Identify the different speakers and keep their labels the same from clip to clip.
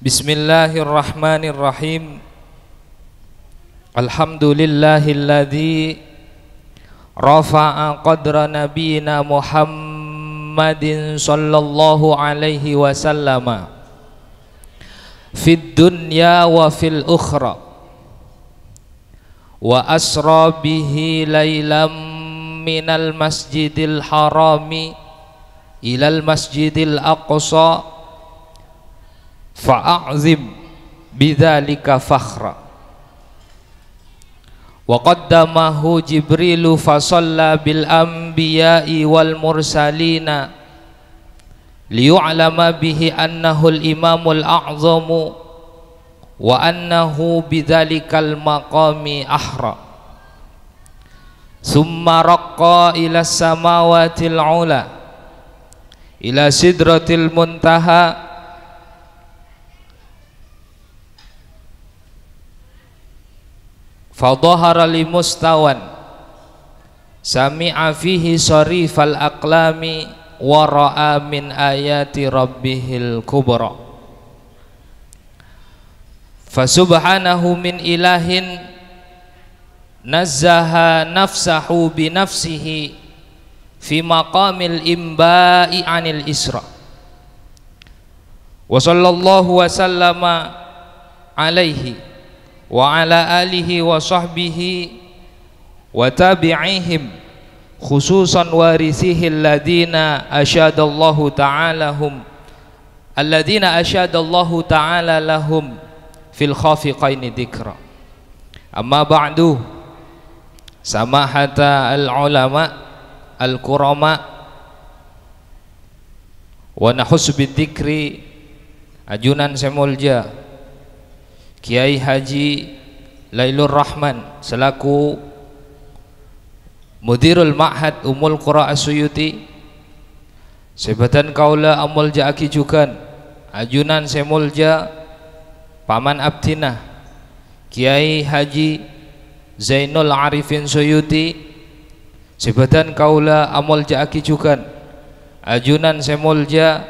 Speaker 1: Bismillahirrahmanirrahim Alhamdulillahilladzi rafa'a qadra nabiyina Muhammadin sallallahu alaihi wasallama fid dunya wa fil ukhra wa asra bihi lailam minal masjidil harami ilal masjidil aqsa فأعظم بذلك فخرا وقدمه جبريل فصلى بالأنبياء والمرسلين ليعلم به أنه الإمام الأعظم وأنه بذلك المقام أحرى ثم رقى إلى السماوات العلى إلى سدرة المنتهى fadhahara li mustawan sami'a fihi sarifal aqlami wa ra'a min ayati rabbihil kubra subhanahu min ilahin nazzaha nafsahu bi nafsihi fi maqamil imba'i anil isra wa sallallahu wa sallama alaihi وعلى آله وصحبه وتابعيهم خصوصا وارثيه الذين أشاد الله تعالى هم الذين أشاد الله تعالى لهم في الخافقين ذكرًا أما بعد سماحة العلماء الكرماء ونحس بالذكر أجنان سمولجا Kiai Haji Lailur Rahman selaku Mudirul Ma'had Umul Qura Asuyuti Sebatan Kaula Amul Ja'aki Jukan Ajunan Semulja Paman Abtinah Kiai Haji Zainul Arifin Suyuti Sebatan Kaula Amul Ja'aki Jukan Ajunan Semulja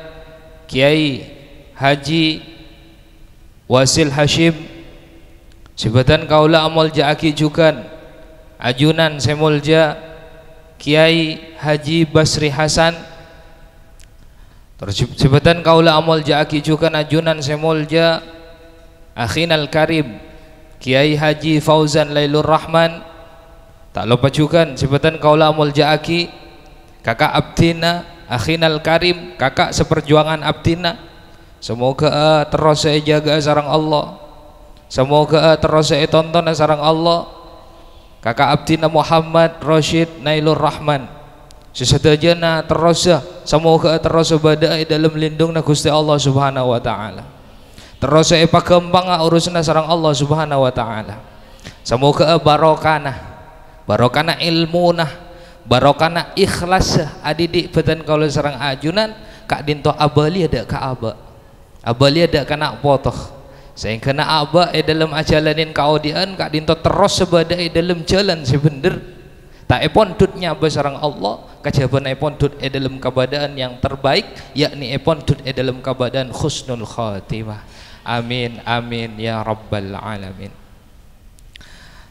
Speaker 1: Kiai Haji wasil Hashim, sebatan kaula amol jaaki jukan ajunan semulja kiai haji basri hasan sebatan kaula amol jaaki jukan ajunan semulja akhinal karim kiai haji fauzan lailur rahman tak lupa juga, sebatan kaula amol jaaki kakak abdina akhinal karim kakak seperjuangan abdina semoga eh, terus saya jaga sarang Allah semoga eh, terus saya tonton sarang Allah kakak abdina Muhammad Rashid Nailur Rahman sesadajana terus eh, semoga terus badai dalam lindungna Gusti Allah Subhanahu wa taala terus saya pakembang urusna sarang Allah Subhanahu wa taala semoga barokana barokana ilmunah barokana ikhlas adidik beten kalau sarang ajunan kak dinto abali ada kak abah lihat dak kena potoh saya kena abah eh dalam ajalanin kau dian kak dinto terus sebadai eh dalam jalan sebender tak epon eh abah besarang Allah kajaban epon eh tut eh dalam keadaan yang terbaik yakni epon tut eh dalam keadaan khusnul khatimah amin amin ya rabbal alamin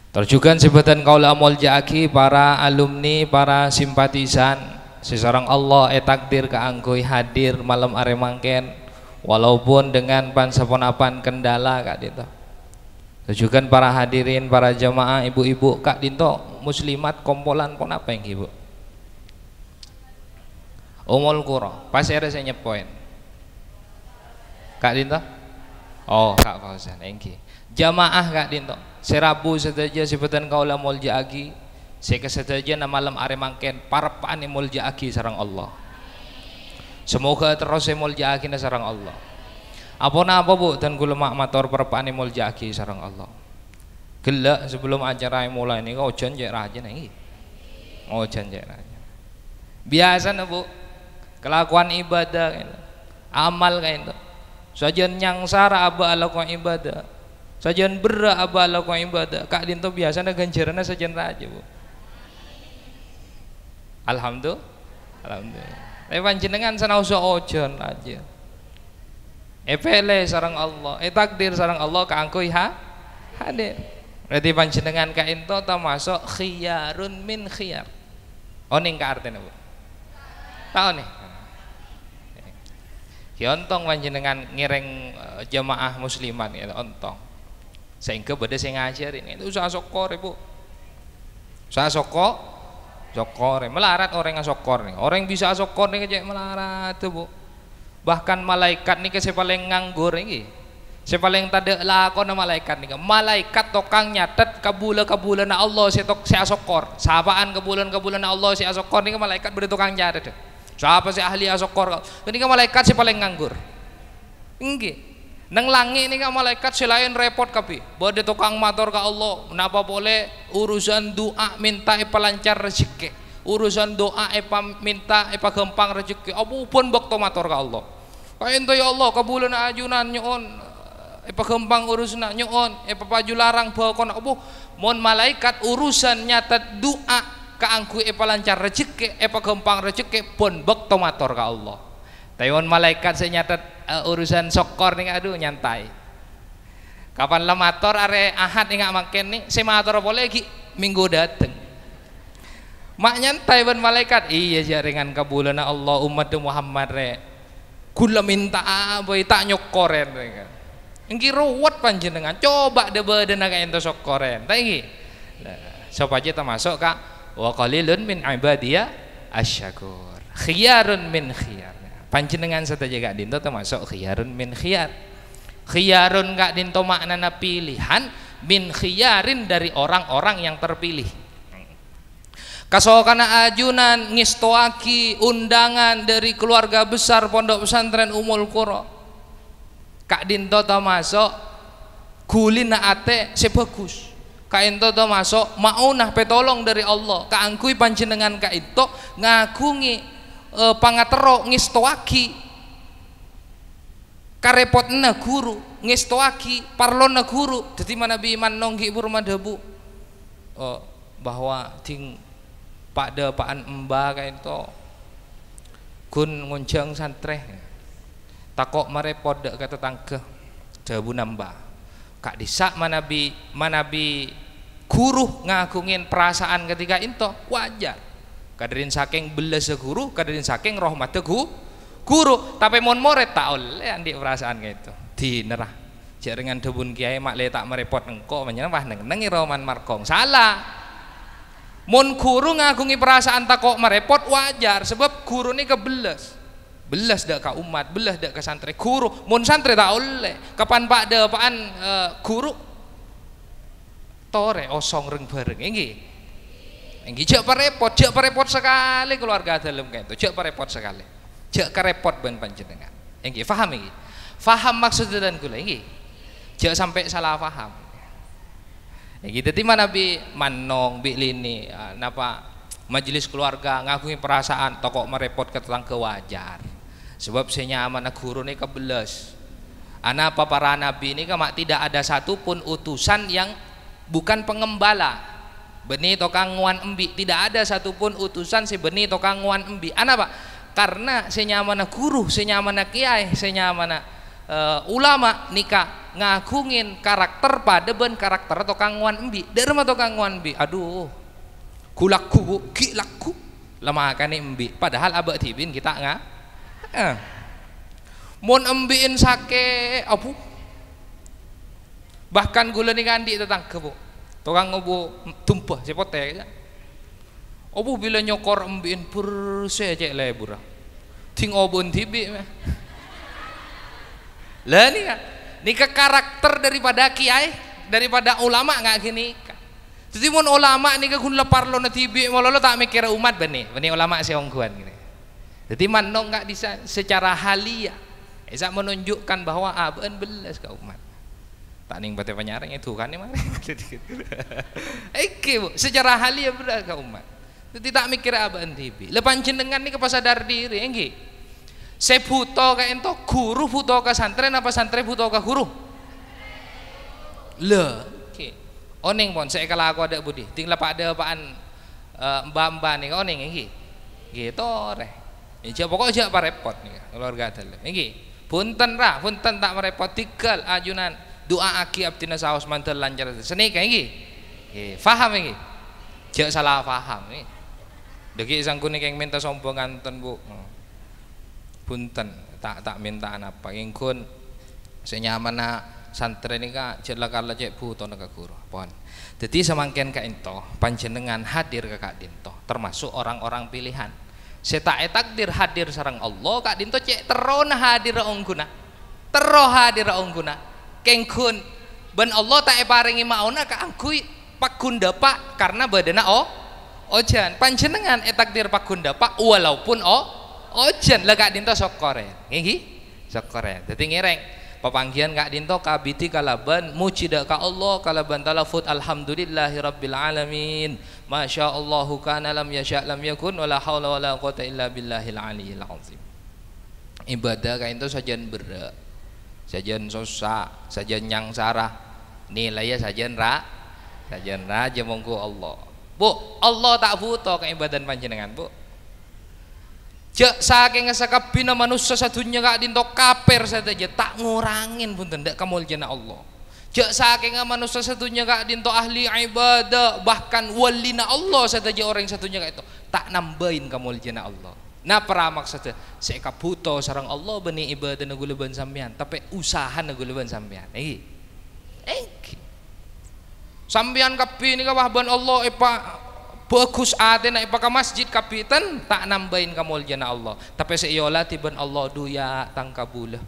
Speaker 1: terjukan sebatan kaulah amol jaki para alumni para simpatisan sesarang Allah eh takdir keanggoi hadir malam aremangken walaupun dengan pansepon-apan kendala Kak Dinto tujukan para hadirin para jemaah, ibu-ibu Kak Dinto muslimat kompolan pon apa yang ibu Umul Kuro pas ada saya nyepoin Kak Dinto oh Kak Fauzan engki jamaah Kak Dinto serabu saja sebutan kaulah mulja agi saya kesetaja na malam are mangken parapaan mulja agi sarang Allah Semoga terus saya muljaki sarang Allah. Apa na apa bu dan gula mak matur perpane muljaki sarang Allah. Gelak sebelum acara mulai ini kau janji raja lagi. Oh janji raja. Biasa na bu kelakuan ibadah amal kayak itu. Sajian nyang sara aba ibadah. Sajian berat abah alakon ibadah. Kak dinto biasanya ganjarannya sajian raja bu. Alhamdulillah. Alhamdulillah. Eh panjenengan so ojon aja. Epele, sarang Allah, eh takdir sarang Allah kaangkui ha hadir. Berarti panjenengan ka ento ta masuk khiyarun min khiyar. Oning oh, ka artine Bu. Tahu oh, nih. Ya ontong panjenengan ngireng eh, jemaah musliman ya ontong. Sehingga beda saya ini itu usaha sokor Ibu. Usaha sokor sokor melarat orang yang sokor nih orang yang bisa sokor nih kayak melarat tuh bu bahkan malaikat nih ke paling nganggur nih paling tadi lakon malaikat nih malaikat tokang nyatet kabula kabula na Allah si tok si asokor sahabaan kabulan kabulan na Allah si asokor nih malaikat beri tukang nyatet siapa si ahli asokor ini malaikat si paling nganggur enggak Neng langit ini kan malaikat selain repot kapi. Buat tukang motor ke Allah. Napa boleh urusan doa minta e pelancar rezeki. Urusan doa epa minta epa gampang rezeki. Apapun bakto motor ke Allah. Kain ya Allah kabulan ajunan nyon. Epa gampang urusan nyon. Epa paju larang kon apa. Mon malaikat urusan nyata doa keangku epa lancar rezeki. Epa gampang rezeki pun bakto motor ke Allah. Tapi malaikat saya nyatet uh, urusan sokor nih aduh nyantai. Kapan lemator are ahad nih nggak makan nih, saya boleh lagi minggu dateng. Mak nyantai wan malaikat iya jaringan kabulana ya Allah umat Muhammad re. Kula minta apa ya, tak nyokoren mereka. Engki ruwet panjenengan. Coba deh bedena ka ento sokoren. tapi siapa Sop aja termasuk kak wa qalilun min dia, asyakur. Khiyarun min khiyar panjenengan saja jaga dinto termasuk khiyarun min khiyar khiyarun kak dinto maknana pilihan min khiyarin dari orang-orang yang terpilih kasokana ajunan ngistoaki undangan dari keluarga besar pondok pesantren umul kuro kak dinto termasuk kulina ate sebagus kak ento termasuk maunah petolong dari Allah Kak Angkui panjenengan kak itu ngakungi e, pangatero ngistoaki na guru ngistoaki neng guru jadi mana biman nonggi debu oh, bahwa ting pada paan emba kain itu kun ngunjang santreh takok de kata tangke debu nambah kak desa manabi manabi guru ngagungin perasaan ketika itu wajar Kaderin saking belas guru kaderin saking rahmat teguh guru tapi mon moret tak oleh andi perasaan gitu di nerah jaringan debun kiai mak le tak merepot engko menyerah neng nengi roman markong salah mon guru ngagungi perasaan tak kok merepot wajar sebab guru ini kebelas, belas dak ke umat belas dak ke santri guru mon santri tak oleh kapan pak de pakan eh, guru tore osong reng bareng ini Enggih jek parepot, jek parepot sekali keluarga dalam kayak itu, jek parepot sekali. Jek kerepot ben panjenengan. Enggih paham iki? Paham maksud dan kula iki? Jek sampai salah paham. Enggih dadi bi manong bi lini, eh, napa majelis keluarga ngakui perasaan tokok merepot ke tetangga wajar. Sebab amanah guru ini kebelas. anak apa para nabi ini kan tidak ada satupun utusan yang bukan pengembala benih tokang nguan embi, tidak ada satupun utusan si beni tokang nguan embi. Anak pak, karena senyamana guru, senyamana kiai, senyamana uh, e, ulama nikah ngagungin karakter pada ben karakter tokang nguan embi. derma tokang nguan embi, aduh, kulaku ki kilaku, lama kan embi. Padahal abak tibin kita nggak. Eh. embiin sake, abu, bahkan gula nih kandi tetangga bu tukang obo tumpah si sepotek aja. Ya. Obo bila nyokor embin perse aja lebur Ting obon tibi ya. Lah ni ya Ni ke karakter daripada kiai, daripada ulama nggak gini. Jadi mon ulama ni kun lepar lo na tibi, lo tak mikir umat bani. Bani ulama si kuan gini. Jadi mana nggak bisa secara halia. bisa menunjukkan bahwa aben ah, belas ke umat tak ning bate penyaring eh, itu kan Iki bu, secara haliah ya, beragam umat. Tidak mikir apa tibi. Lepan jenengan nih ke sadar diri, enggak. Eh, saya buta ke ento guru, buta ke santri apa santri buta ke guru? Le, oke Oning pon, saya kalau aku ada budi, tinggal pak ada apaan uh, eh, mbak nih, oning enggak. Gitu reh. Ini ya, pokoknya aja apa repot nih, keluarga dalam. Enggak. Punten rah, punten tak merepot tikel ajunan doa aki abdina saos mantel lancar seni kayak gini iya, faham ini jauh salah faham ini isang kuning yang minta sombong anten bu punten hmm. tak tak minta anak apa ingkun senyaman nak santri ini kak jelek kala cek bu tono ke guru pohon jadi semangkin kak into panjenengan hadir ke kak dinto termasuk orang-orang pilihan setae takdir hadir sarang Allah kak dinto cek terona hadir ongguna tero hadir ongguna kengkun ben Allah tak paringi mauna ka pak kunda pak karena badana oh ojan panjenengan etakdir kunda pak walaupun oh ojan lega dinto sok koret ngihi sok koret jadi ngereng pepanggian kak dinto kabiti kalaban mucida ka Allah kalaban talafut alhamdulillahi rabbil alamin masya Allahu kana lam yasha lam yakun wala hawla wala quwata illa billahil aliyil azim ibadah kak itu sajian berat sajian sosa sajian yang sarah nilainya sajian ra sajian raja mongko Allah bu Allah tak butuh ibadah panjenengan bu Cek saking bina manusia sadunya gak dinto kaper saja tak ngurangin pun tidak kemuliaan Allah. Cek saking manusia satunya gak dinto ahli ibadah bahkan walina Allah saja orang satunya gak itu tak nambahin kemuliaan Allah. Napa maksudnya? Saya kabuto sarang Allah bani ibadah ban sambian, tapi usaha ban sambian. Eh, eh. Sambian kapi ini kawah ban Allah epa bagus ate nak ke masjid kapitan tak nambahin jana Allah. Tapi olah iya tiban Allah duya tangkabulah.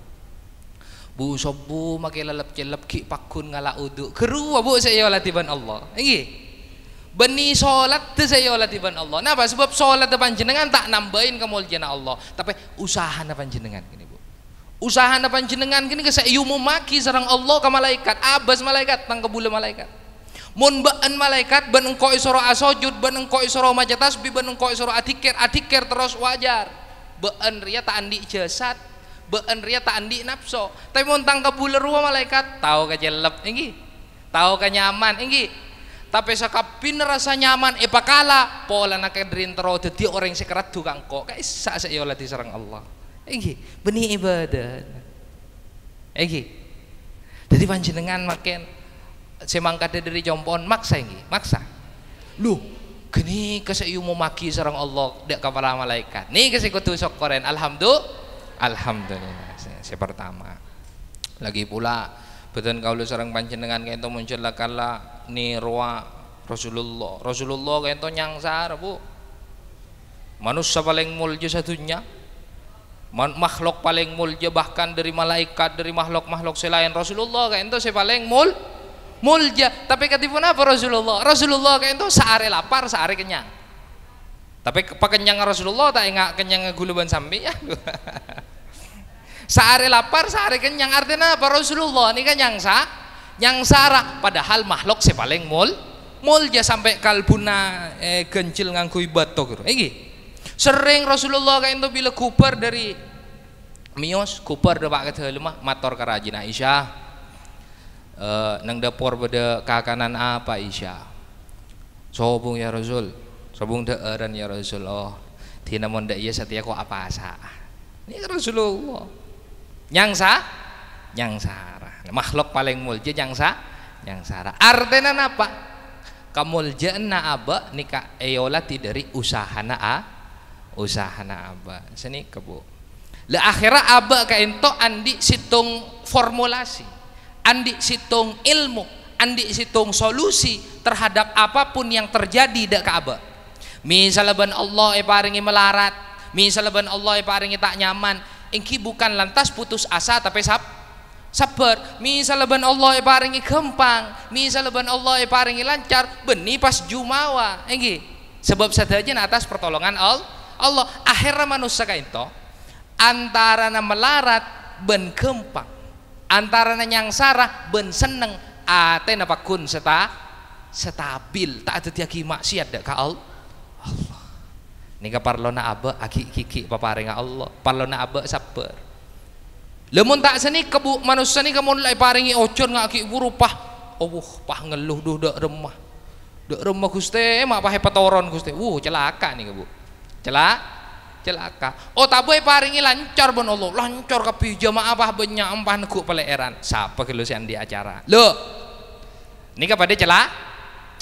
Speaker 1: Bu sobu makai lelap celap ki pakun ngala uduk. Keru bu olah iya tiban Allah. Eh, Beni sholat itu saya olah tiban Allah. Napa? Nah, sebab sholat depan jenengan tak nambahin kemuliaan Allah. Tapi usaha depan jenengan gini bu. Usaha depan jenengan gini ke saya maki sarang Allah ke malaikat. Abas malaikat, tang kebule malaikat. Mun baan malaikat ban engko soro asojud ban engko soro maca tasbih ban engko isoro atikir atikir terus wajar. Baan ria tak andi jasad, baan ria tak andi nafsu. Tapi mun kebule ruwa malaikat tahu kejelep inggi. Tahu kenyaman engi tapi sakapin rasa nyaman e eh, pakala pola nakedrintro dadi orang yang sekerat tukang kok kayak sak sak yola ya diserang Allah iki benih ibadah iki jadi panjenengan makin semangkate dari jompon maksa iki maksa lu gini keseyu mau maki serang Allah dek kepala malaikat nih kesekutu sok koren alhamdulillah alhamdulillah saya pertama lagi pula betul kalau seorang panjenengan kayak itu muncul kala nirwa Rasulullah Rasulullah kento nyang sar bu manusia paling mulia satunya makhluk paling mulia bahkan dari malaikat dari makhluk-makhluk selain Rasulullah kento si paling mul mulia tapi ketipu apa Rasulullah Rasulullah kento sehari lapar sehari kenyang tapi pak kenyang Rasulullah tak ingat kenyang guluban sambi ya sehari lapar sehari kenyang artinya apa Rasulullah ini kenyang sah yang sarah padahal makhluk si paling mul ya sampai kalbuna eh, gencil ngangku gitu. iki sering Rasulullah kain itu bila kuper dari mios kuper deh pak kata lemah motor kerajin Aisyah uh, nang dapur beda kakanan apa Aisyah sobung ya Rasul sobung deeran ya Rasul oh tina monda iya setia kok apa asa ini kan Rasulullah nyangsa nyangsa makhluk paling mulja yang sah yang sara artinya apa na aba nika ti dari usahana a usahana aba seni kebu la akhirah aba ka ento andi situng formulasi andi situng ilmu andi situng solusi terhadap apapun yang terjadi dak ka aba misalnya ban Allah e paringi melarat misalnya ban Allah e paringi tak nyaman ini bukan lantas putus asa tapi sab sabar misal leban Allah paringi gampang misal leban Allah paringi lancar beni pas jumawa enggih. sebab saja atas pertolongan Allah Allah akhirnya manusia kaito antara na melarat ben gampang antara na yang sarah ben seneng ate napa kun seta stabil tak ada tiagi maksiat dak ka Allah Allah nika parlona abe aki kiki paparinga Allah parlona abe sabar lemun tak seni kebu manusia ni kamu lai paringi ocon ngak ki pah oh pah ngeluh duh dak remah dak remah guste mak pah petoron guste wuh celaka nih kebu celak celaka oh taboy paringi lancar ben Allah lancar kepi jamaah pah banyak empah neguk peleeran siapa kelusian sian di acara lo ini kepada celak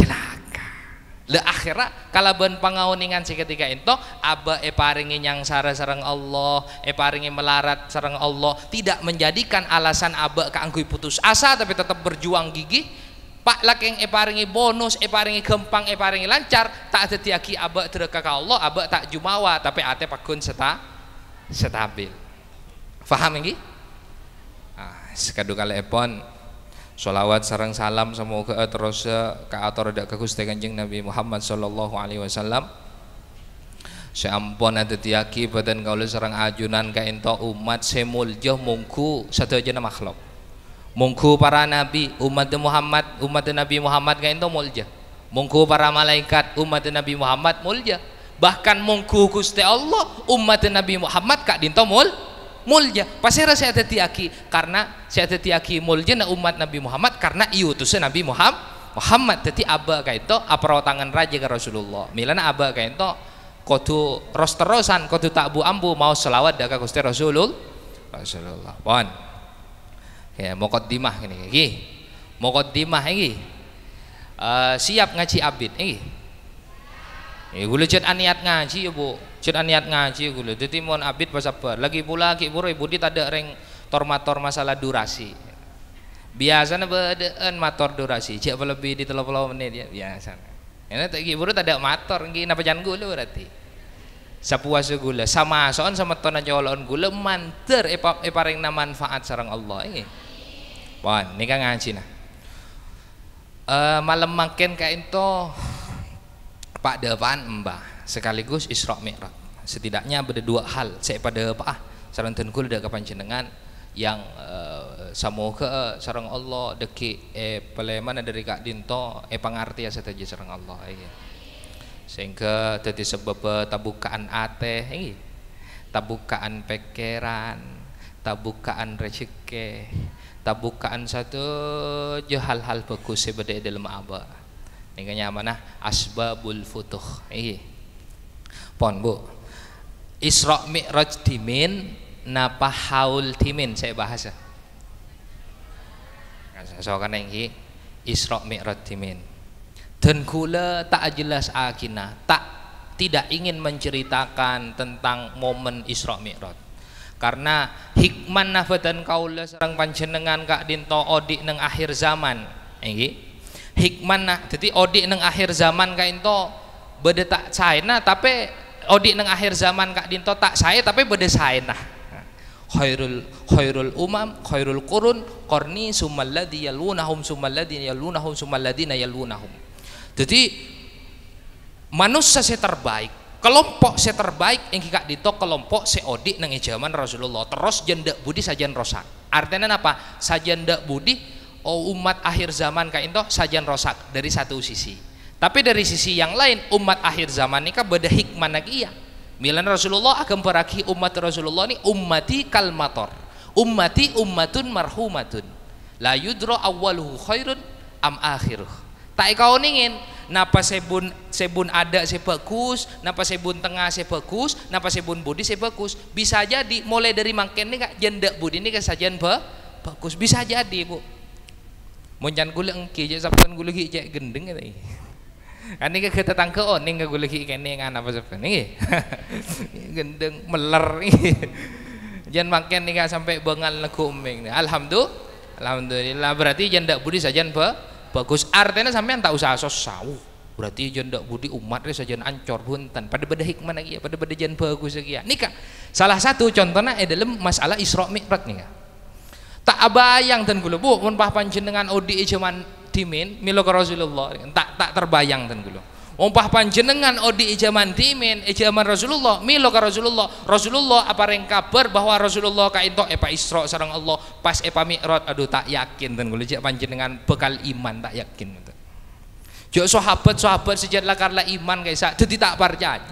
Speaker 1: celak le akhirat kalaban pangaoningan si ketika itu aba eparingi yang sara sereng Allah eparingi melarat sereng Allah tidak menjadikan alasan aba keanggui putus asa tapi tetap berjuang gigih pak yang eparingi bonus eparingi gempang eparingi lancar tak ada tiaki aba terdekat Allah aba tak jumawa tapi ate pakun seta stabil faham ini? ah, sekadu kali epon sholawat sarang salam semoga eh, terus eh, ke atur dak ke Gusti Kanjeng Nabi Muhammad sallallahu alaihi wasallam Seampun ada tiaki badan kaula sarang ajunan ka ento umat semuljo mungku nama makhluk mungku para nabi umat Muhammad umat Nabi Muhammad ka ento mulja mungku para malaikat umat Nabi Muhammad mulja bahkan mungku Gusti Allah umat Nabi Muhammad kak dinto mul mulya pasirah saya teti aki karena saya teti aki mulya na umat Nabi Muhammad karena iu iya tu Nabi Muhammad Muhammad teti aba kaito apro tangan raja ke Rasulullah milana aba kaito kodu ros terosan kodu bu ambu mau selawat daka Gusti Rasulul Rasulullah pon ya dimah ini lagi mokot dimah ini eh, siap ngaji abid ini Ibu lejat aniat ngaji ya bu Cun niat ngaji gula jadi mohon abid pas apa lagi pula ki buru ibu dit ada reng tormator masalah durasi biasa biasanya en motor durasi cek lebih di telo telo menit ya biasa ini tak ki buru ada motor ki napa jangan gula berarti sapuas e gula sama soan sama tona jolon gula manter epa eparing na manfaat sarang Allah ini Wan, ini kan ngaji nah eh, malam makin kain to pak depan mbah sekaligus Isra Mi'raj. Setidaknya ada dua hal saya pada apa ah saranten kapan dak panjenengan yang uh, eh, samo ke sareng Allah deki eh pelemana dari Kak Dinto eh pangarti ya saya sareng Allah eh. Iya. sehingga tadi sebab eh, tabukaan ate eh, iya. tabukaan pekeran tabukaan rezeki tabukaan satu je hal-hal bagus sebeda dalam apa ini kenyamanah asbabul futuh eh, iya. Pon bu. Isra Mi'raj dimin, napa haul dimin saya bahasa. Ya. kan yang isro Isra Mi'raj dimin. Dan kula tak jelas akina tak tidak ingin menceritakan tentang momen Isra Mi'raj karena hikman dan kaula serang panjenengan kak dinto odik neng akhir zaman ini hikman nah jadi odik neng akhir zaman kak into beda tak China tapi Odi neng akhir zaman kak dinto tak saya tapi beda saya nah khairul khairul umam khairul kurun korni sumalladhi yalunahum sumaladi yalunahum sumalladhina yalunahum jadi manusia saya terbaik kelompok saya terbaik yang kak dinto kelompok saya odik neng e zaman Rasulullah terus janda budi sajian rosak artinya apa sajian ndak budi oh umat akhir zaman kak itu sajian rosak dari satu sisi tapi dari sisi yang lain umat akhir zaman ini kan beda hikmah lagi ya milan Rasulullah akan peraki umat Rasulullah ini ummati kalmator ummati ummatun marhumatun la yudro awaluhu khairun am akhiruh tak kau ningin napa sebun sebun ada sebagus napa sebun tengah sebagus napa sebun budi sebagus bisa jadi mulai dari mangken ini kak jendak budi ini kesajian kan be bagus bisa jadi bu moncan gulung kijak je gulung kijak gendeng katanya kan ke kita tangke oh ning boleh guleki kene ngan apa sebab ini gendeng meler jangan makan nih sampai bengal leku uming alhamdulillah alhamdulillah berarti jangan tidak budi saja pe bagus artinya yang tak usah sos sawu uh, berarti jangan tidak budi umat ini saja ancor buntan pada beda hikmah lagi pada beda jangan bagus lagi ya nikah salah satu contohnya adalah masalah isra mikrot nih kan. tak abayang dan gula bu pun panjenengan odi cuman dimin milo ke Rasulullah tak tak terbayang ten kulo umpah panjenengan odi ijaman dimin ijaman Rasulullah milo ke Rasulullah Rasulullah apa yang kabar bahwa Rasulullah kain toh eh, epa isro sareng Allah pas epa eh, mikrot aduh tak yakin ten kulo panjenengan bekal iman tak yakin ten jok sahabat-sahabat sejatlah karena iman kaisa ah, jadi tak percaya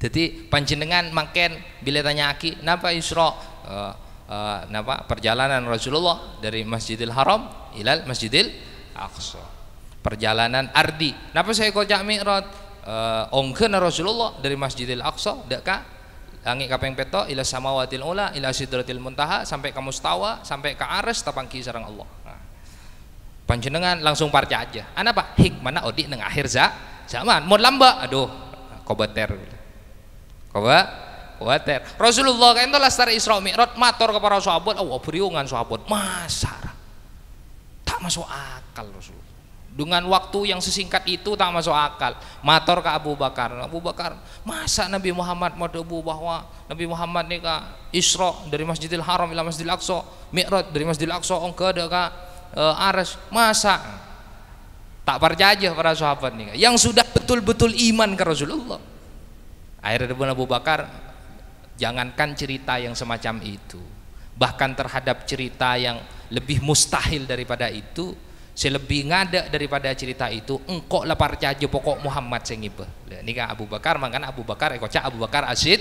Speaker 1: jadi panjenengan makin bila tanya aki kenapa isro uh, eh, uh, eh, apa, perjalanan Rasulullah dari Masjidil Haram ilal Masjidil Aqsa. Perjalanan ardi. Napa saya kocak mi'rat? Uh, eh, ongkeun Rasulullah dari Masjidil Aqsa deka langit kapeng peto ila samawatil ula ila sidratil muntaha sampai ke mustawa sampai ke ares tapangki sarang Allah. Nah. Panjenengan langsung parca aja. pak hikmah Hikmana odik neng akhir za zaman. Mau lamba aduh kobater. Kobat water Rasulullah kan telah setelah Isra Mi'raj matur kepada sahabat Allah oh, beriungan sahabat masar tak masuk akal Rasulullah dengan waktu yang sesingkat itu tak masuk akal mator ke Abu Bakar Abu Bakar masa Nabi Muhammad mau Abu bahwa Nabi Muhammad ini ke Isra dari Masjidil Haram ila Masjidil Aqsa Mi'raj dari Masjidil Aqsa ong ke ada ke uh, masa tak percaya para sahabat ini yang sudah betul-betul iman ke Rasulullah akhirnya Abu Bakar Jangankan cerita yang semacam itu, bahkan terhadap cerita yang lebih mustahil daripada itu, selebih ngadek daripada cerita itu engkau lapar caje pokok Muhammad sing ibe nikah Abu Bakar makan Abu Bakar ekoca Abu Bakar asid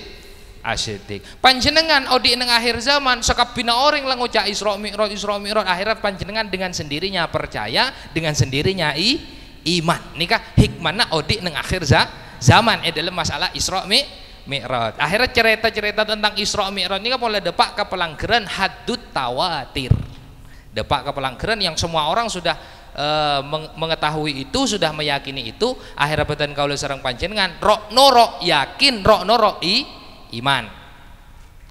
Speaker 1: asidik panjenengan odi neng akhir zaman sekap bina orang lang oca Isra Mi'raj Isra Mi'raj akhirat panjenengan dengan sendirinya percaya dengan sendirinya i iman nikah hikmana odi neng akhir za, zaman adalah eh, masalah Isra Mi'raj Mi'raj. Akhirnya cerita-cerita tentang Isra Mi'raj ini kan boleh depak ke pelanggaran hadut tawatir. Depak ke pelanggaran yang semua orang sudah e, mengetahui itu, sudah meyakini itu, akhirnya beten kaula sareng panjenengan rok norok yakin rok norok i iman.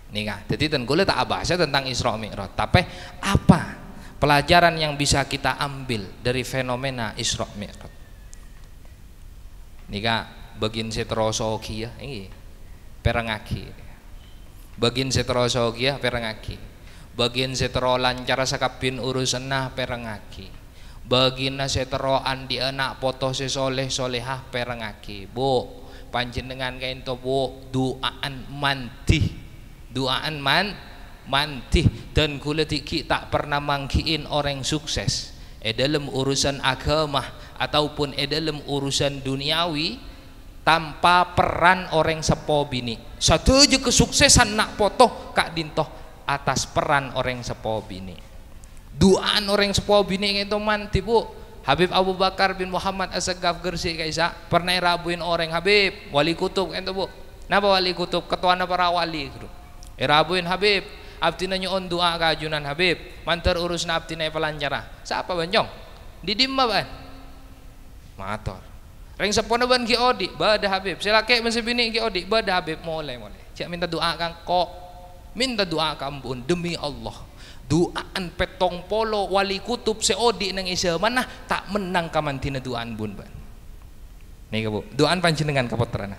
Speaker 1: Nih kan. jadi ten kula tak bahasa tentang Isra Mi'raj, tapi apa pelajaran yang bisa kita ambil dari fenomena Isra Mi'raj? kan, begin setroso kia, ya. ini perangaki bagian setro sogia perangaki bagian setro lancar sakapin urusan nah perangaki bagina setro andi anak potoh sesoleh solehah perangaki bu panjenengan kain to bu doaan mantih doaan man mantih dan kulitiki tiki tak pernah mangkiin orang sukses eh dalam urusan agama ataupun eh dalam urusan duniawi tanpa peran orang sepo bini satu aja kesuksesan nak potoh kak dintoh atas peran orang sepo bini duaan orang sepo bini itu manti bu Habib Abu Bakar bin Muhammad Asagaf Gersi kaisa pernah rabuin orang Habib wali kutub itu bu napa wali kutub ketua para wali gitu eh, rabuin Habib abdi nyon doa kajunan Habib mantar urus abdi pelancara siapa banjong didimba dimba ban mator Ring ban ki odi, bada Habib. Silake ban sebini ki odi, bada Habib mulai mulai. Cak minta doa kang kok. Minta doa kang bun demi Allah. Doaan petong polo wali kutub seodi nang isa mana tak menang kaman tina doaan bun ban. Nih kabu, doaan panjenengan kapotrana.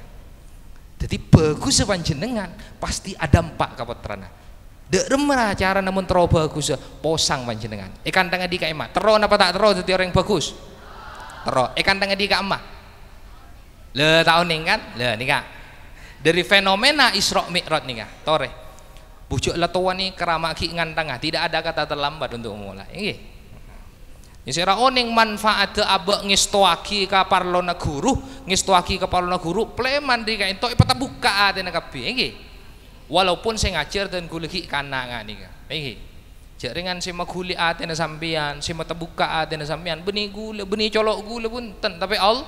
Speaker 1: Jadi bagus ya panjenengan pasti ada empat kapotrana. Dek remera cara namun terlalu bagus ya, posang panjenengan. Ikan tengah di kaima. Tero apa tak tero jadi orang bagus. Tero. Ikan tengah di kaima le tahu nih kan le nih kak dari fenomena Isra Mi'raj nih kak tore bujuk letuan nih keramaki ngan tengah tidak ada kata terlambat untuk mulai ini Nisira ya oning oh, manfaat abe ngistoaki ka parlona guru, ngistoaki ka parlona guru, pleman di kain toy peta buka ada ah, nakapi, engi. Walaupun saya ngajar dan kuliki kanangan ah, nih, ini Jaringan si maguli ada ah, sambian, si mata buka ada sambian, benih gula, benih colok gula pun ten, tapi all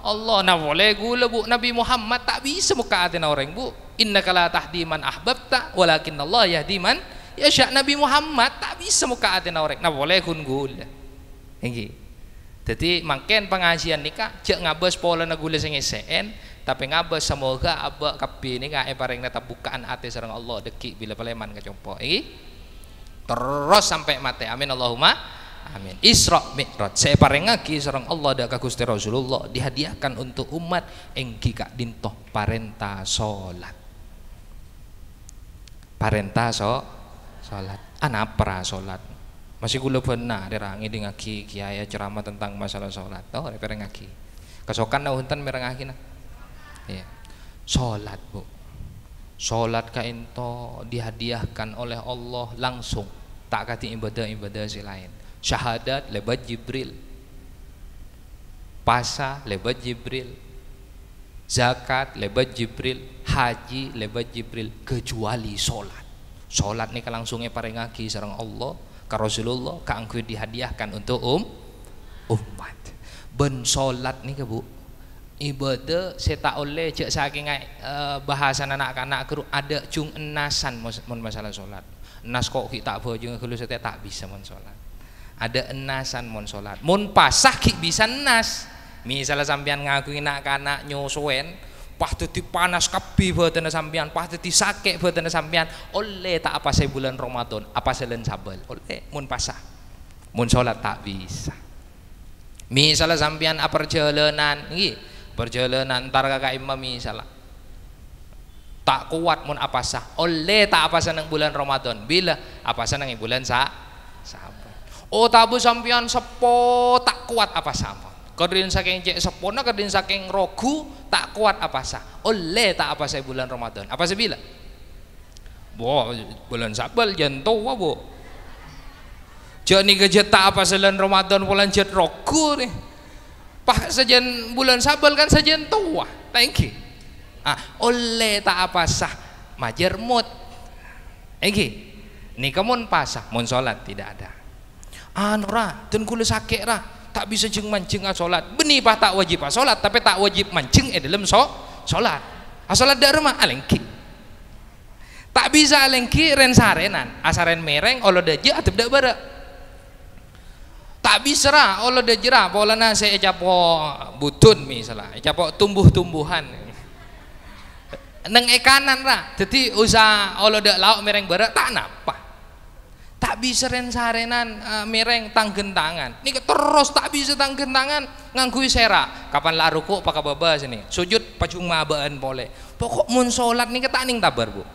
Speaker 1: Allah nak boleh gula bu Nabi Muhammad tak bisa muka atin orang bu inna kala tahdiman ahbab tak, walakin Allah yahdiman ya syak Nabi Muhammad tak bisa muka atin orang nak boleh kun gula tinggi jadi makin pengajian nikah cek ngabes pola nak gula sengi sen tapi ngabes semoga abak kapi ini nggak epareng eh, nata bukaan hati serang Allah dekik bila peleman kecompo Enggi. terus sampai mati amin Allahumma Amin. Isra Mi'raj. Saya parengaki sareng Allah dak Gusti Rasulullah dihadiahkan untuk umat engki kak dintoh parenta salat. Parenta so salat. Ana pra salat. Masih kula benar derangi dengaki kiai ceramah tentang masalah salat. Oh, perengaki. Kesokan nah hunten merengaki nah. Ya. Salat, Bu. Salat ka ento dihadiahkan oleh Allah langsung tak kati ibadah-ibadah si lain Syahadat lebat Jibril. Puasa lebat Jibril. Zakat lebat Jibril. Haji lebat Jibril. Kecuali sholat. Sholat nih langsungnya parengaki sarang Allah. Ke Rasulullah. Ke angkuh dihadiahkan untuk um umat. Ben sholat nih ke bu ibadah saya tak oleh cek saking uh, bahasan anak-anak keru ada cung enasan mun masalah sholat enas kok kita apa juga kalau saya tak bisa mun sholat ada enasan mon salat mon pasah ki bisa enas misalnya sambian ngaku nak kanak nyosuen, pah tuti panas buat anda sampean pah tuti sakit buat anda sampean oleh tak apa saya bulan Ramadan apa sebulan sabel oleh mon pasah mon solat tak bisa misalnya sambian apa perjalanan perjalanan ntar kakak imam misalnya tak kuat mun apa sah oleh tak apa senang bulan Ramadan bila apa senang bulan sah sah oh tabu sampian sepo tak kuat apa sama Kerdin saking cek sepona kerdin saking rogu tak kuat apa sah oleh tak apa saya bulan Ramadan apa saya bilang Wah, bulan sabal jantung wah bu jadi kerja tak apa sebulan Ramadan bulan jet rogu nih pak sajian bulan sabal kan sejen tua thank you ah oleh tak apa sah majer Thank you. nih kamu pasah, Mau sholat tidak ada anu ra dan kula sakit ra tak bisa jeng mancing a ah salat beni pah tak wajib a ah salat tapi tak wajib mancing eh dalam so solat a ah salat dak rumah alengki tak bisa alengki ren sarenan asaren mereng olo dajah atep dak bara tak bisa ra olo daje ra polana saya eh capo butun misalnya eh capo tumbuh-tumbuhan neng ekanan eh ra jadi usah olo dak lauk mereng bara tak napa tak bisa sarenan uh, eh, mereng tanggen tangan ini terus tak bisa tanggen tangan nganggui sera kapan lah ruku pakai baba sini sujud pacung mabaan boleh pokok mun solat nih tak ning tabar bu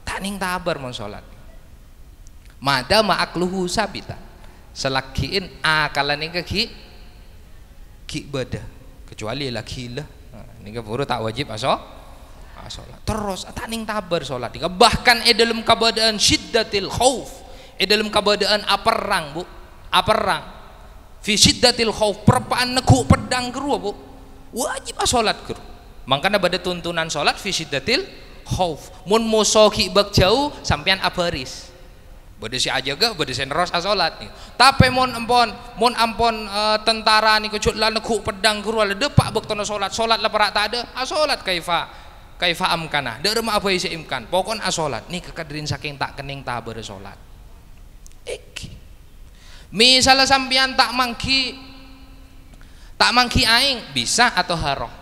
Speaker 1: tak tabar mun solat mada maakluhu sabita selakiin akalan nih kaki ki beda kecuali laki lah ini keburu tak wajib aso sholat terus tak ning tabar solat. bahkan eh dalam keadaan syiddatil khawf eh dalam keadaan apa perang bu apa perang visit datil khauf perpaan negu pedang kerua bu wajib asolat ah keru makanya pada tuntunan solat visit detail khauf mun musohi bak jauh sampean abaris Bade si aja gak bade si neros asolat ah nih. Tapi mon ampon, mon ampon eh, tentara nih kecut lah neku pedang kerua le depak bek tono solat, solat lah tak ada, asolat ah kaifa, kaifa amkanah. Dari apa isi imkan, pokon asolat. Nih kekadrin saking tak kening tak bersolat iki misalnya sampean tak mangki tak mangki aing bisa atau haroh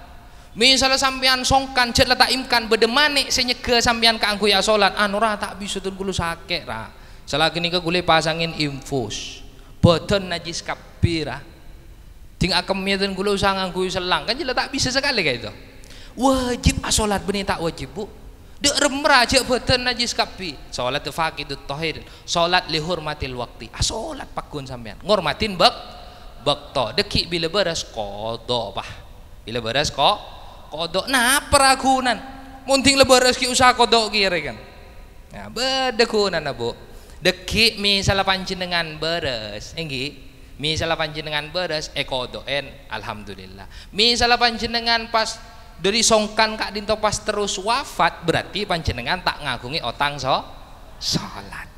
Speaker 1: misalnya sampean songkan jet letak imkan bedemanik senyege sampean keangku ya sholat anura tak bisa tuh gulu sakit ra selagi ini gule pasangin infus badan najis kabira ting akemnya tuh gulu usah selang kan jelas tak bisa sekali kayak itu wajib asolat ah, benih tak wajib bu Dek remra aja beten aja skapi. Salat tu tohir. Salat lehur mati waqti. Ah salat pakun sampean. Ngormatin bak bakto. dekik bila beres kodo bah. Bila beres kok kodo Nah peragunan. Munting lebaras ki usaha kodo kira kan. Nah bedekunan abu. Nah, dekik misalnya dengan beres. Enggi misalnya panjenengan beres eh, en alhamdulillah. Misalnya dengan pas dari songkan kak dinto pas terus wafat berarti panjenengan tak ngagungi otang so salat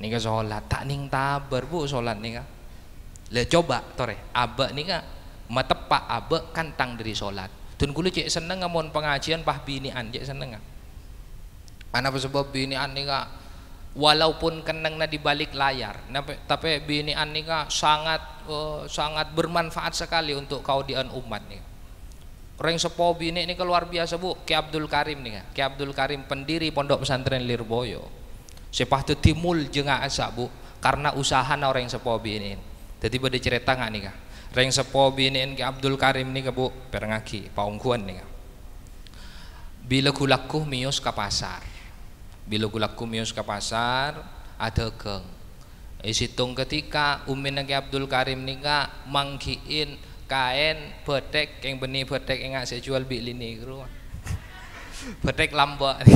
Speaker 1: nika salat tak ning tabar bu salat nika le coba tore abe nika matepak abe kantang dari salat dan kulo cek seneng ngamun pengajian pah bini cek seneng anak ah. sebab binian kak walaupun keneng na di balik layar tapi binian kak sangat uh, sangat bermanfaat sekali untuk kau dian umat nih Ring sepo bini ini keluar biasa bu Ki Abdul Karim nih ya. Ki Abdul Karim pendiri pondok pesantren Lirboyo sepah tu timul jengah asa bu karena usaha na orang sepo ini. jadi pada cerita nggak nih Ring sepo ini, Ki Abdul Karim nih bu perengaki paungkuan nih bila gulaku mius ke pasar bila gulaku mius ke pasar ada keng isitung eh, ketika umi Ki Abdul Karim nih mangkiin kain petek yang benih petek yang saya jual beli ini petek lambak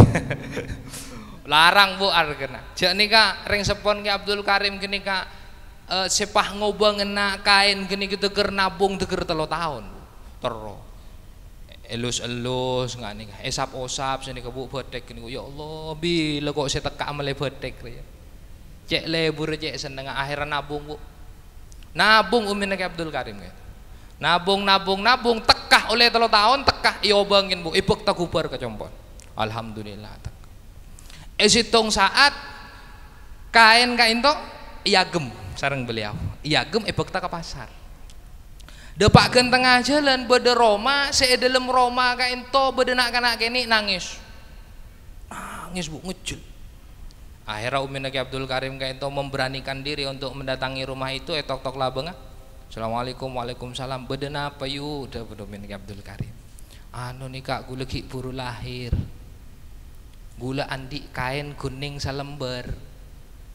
Speaker 1: larang bu arkena jek kak ring sepon ki Abdul Karim gini kak uh, sepah ngobang ngena kain gini gitu ger nabung deger telo tahun tero elus elus nggak nih esap osap sini kebu betek gini ya Allah bila kok saya teka mele petek ya cek lebur cek seneng akhirnya nabung bu nabung umin ke Abdul Karim gitu nabung nabung nabung tekah oleh telo tahun tekah iya bangin bu ibuk ke kecompon alhamdulillah tek esitung eh, saat kain kain to iya gem sarang beliau iagem ibuk tak ke pasar depak genteng aja, jalan bede Roma seedelem Roma kain to bede nak kanak kini nangis nangis bu ngejul akhirnya Umi Nabi Abdul Karim kain to memberanikan diri untuk mendatangi rumah itu etok tok labengah Assalamualaikum Waalaikumsalam beden apa yuk? udah berdomin Abdul Karim anu nih kak gula ki buru lahir gula andi kain kuning salember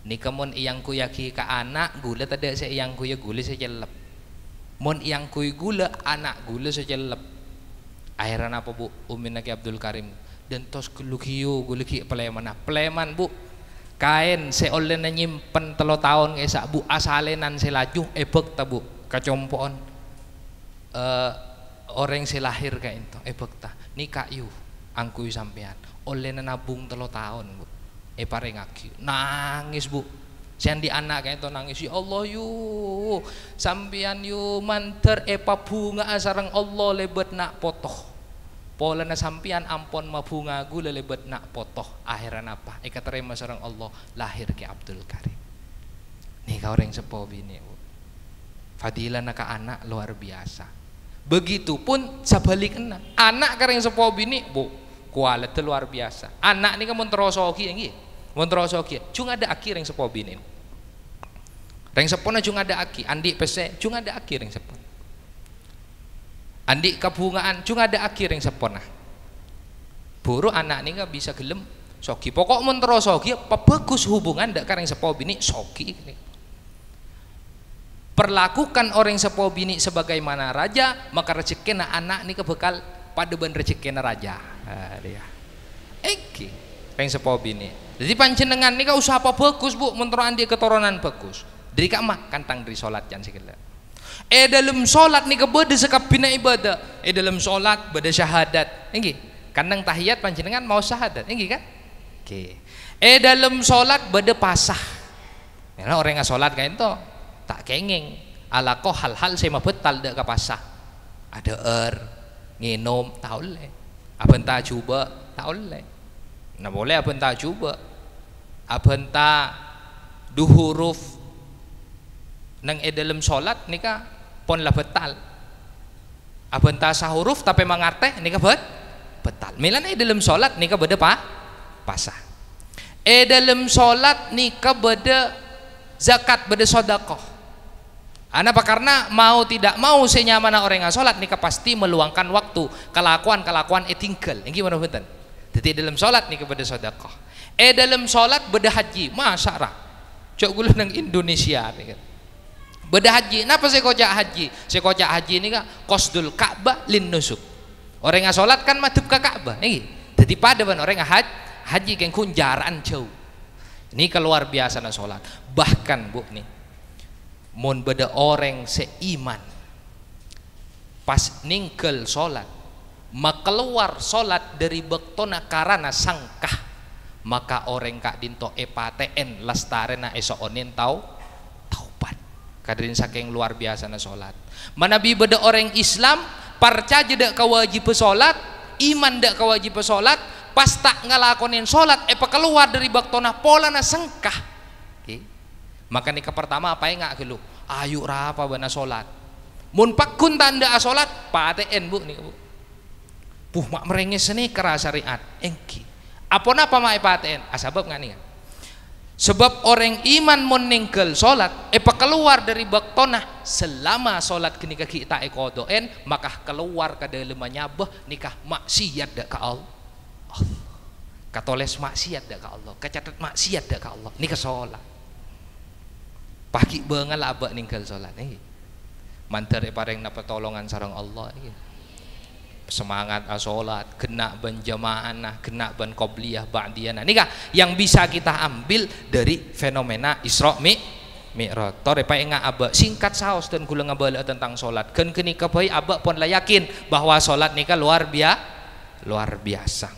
Speaker 1: nika mon iyangku yaki ka anak gula tadi saya iyangku ya gula saya jelep. mon iyangku gula anak gula saya jelep. Akhiran apa bu umin Abdul Karim dan tos gulukio guluki peleman nah peleman bu kain seolen nyimpen telo tahun esak bu asalenan laju ebek tabu kacompoan uh, eh, orang yang lahir kayak itu eh bekta nikah yu angkui sampean oleh nabung telo tahun bu eh pare ngaki nangis bu Sendi anak kayak itu nangis, ya Allah yu, sampean yu manter epa eh, bunga asarang Allah lebet nak potoh. Pola na sampean ampon mabunga gula lebet nak potoh. Akhiran apa? kata rema sarang Allah lahir ke Abdul Karim. Nih kau orang sepo bini. Fadilah naka anak luar biasa. Begitupun sebalik anak. Anak kareng sepoh bini, bu, kualitas luar biasa. Anak ini kan montroso yang montroso ki. cuma ada akhir yang sepoh bini. sepoh sepona cuma ada aki, andi pese cuma ada akhir yang sepoh. Andi kebungaan cuma ada aki yang sepona. Buru anak ini nggak kan bisa gelem soki. Pokok montroso ki, pebagus hubungan dak kareng sepoh bini soki perlakukan orang sepo bini sebagaimana raja maka rezekinya anak ini kebekal pada ben rezekinya raja nah, dia eki orang sepo bini jadi panjenengan ini kau usah apa bagus bu menteruan dia keturunan bagus dari kak mah kantang dari sholat jangan segala eh dalam sholat nih kebeda sekap bina ibadah eh dalam sholat beda syahadat ini kandang tahiyat panjenengan mau syahadat ini kan oke eh dalam sholat beda pasah karena orang yang sholat kan itu tak kengeng, ala kok hal-hal saya mabetal dek ke pasah ada er nginom tak boleh apa entah cuba tak boleh nah boleh apa entah cuba apa entah du huruf nang e solat nika pon lah betal apa entah sah huruf tapi mangarte nika bet betal milan edalem solat nika beda pa pasah Edalem solat nika beda zakat beda sodakoh Kenapa? Karena mau tidak mau senyaman orang yang sholat nih pasti meluangkan waktu kelakuan-kelakuan etingkel. Ini gimana betul? Jadi dalam sholat nih kepada sodakoh. Eh dalam sholat beda haji. masyarakat. Cok gula nang Indonesia bedah kan? Beda haji. Napa saya kocak haji? Saya kocak haji ini kak kosdul Ka'bah lin nusuk. Orang yang sholat kan madhab ke Ka'bah nih. Jadi pada orang yang haji, haji yang kunjaran jauh. Ini keluar biasa nih sholat. Bahkan bu nih mun beda orang seiman pas ningkel solat maka keluar solat dari bektona karena sangkah maka orang kak dinto epaten lastarena esoonin tau taubat kadrin saking luar biasa na solat bi beda orang Islam parca dak kewajib sholat iman dak kewajib pesolat, pas tak ngelakonin solat epa keluar dari bektona pola na sangkah maka nikah pertama apa yang nggak gelu ayu rapa bana solat mun pakun tanda asolat ah paten bu nih bu puh mak merengis seni keras syariat engki apa napa mak paten asabab ah, nggak nih kan? sebab orang iman meninggal solat epa eh, keluar dari baktonah selama solat kenika kita ekodoen maka keluar ke dalam nyabah nikah maksiat dak ka Allah katoles maksiat dak ka Allah kecatat maksiat dak ka Allah nikah solat Pagi bengal abah ninggal sholat nih. Eh, mantar e pareng napa tolongan sarang Allah nih. Iya. Semangat asolat, genak ban jamaah, nah, kena ban qobliyah, ba'diyah. Nah, ini kah yang bisa kita ambil dari fenomena Isra Mi'raj mi'raj tore pae nga aba singkat saos dan kula ngabala tentang sholat kan kini kapai aba pun lah yakin bahwa salat nika luar biasa luar biasa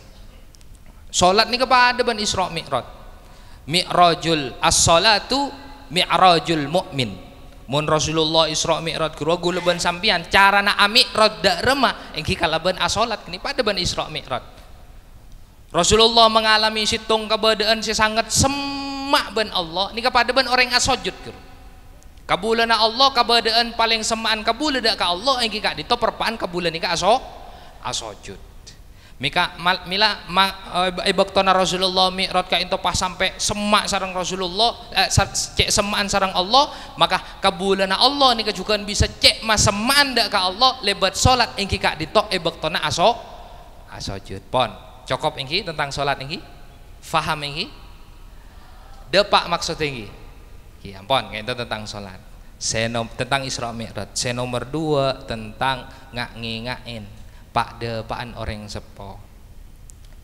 Speaker 1: salat nika pada ban Isra Mi'raj Mi'rajul as-salatu mi'rajul mukmin mun Rasulullah Isra Mi'raj kura leban sampian na ami'raj dak remah engki kalaban asolat kini pada ban Isra Mi'raj Rasulullah mengalami situng kebadaan sesangat semak ban Allah Ini kepada ban orang asojud Guru. kabulana Allah kebadaan paling semaan kabul dak ka Allah engki kak dito kabulan ini ka aso asojud Mika mal, mila ma, eh, ibaktona Rasulullah mi'rod ka into pas sampai semak sarang Rasulullah eh, cek semaan sarang Allah maka kabulana Allah ni kejukan bisa cek mas semaan dak ka Allah lebat solat ingki kak ditok ibaktona aso aso jut pon cokop ingki tentang solat ingki faham ingki depak maksud ingki iya pon itu tentang solat senom tentang Isra Mi'raj senomor dua tentang ngak ngi ngingain pak pak paan orang sepo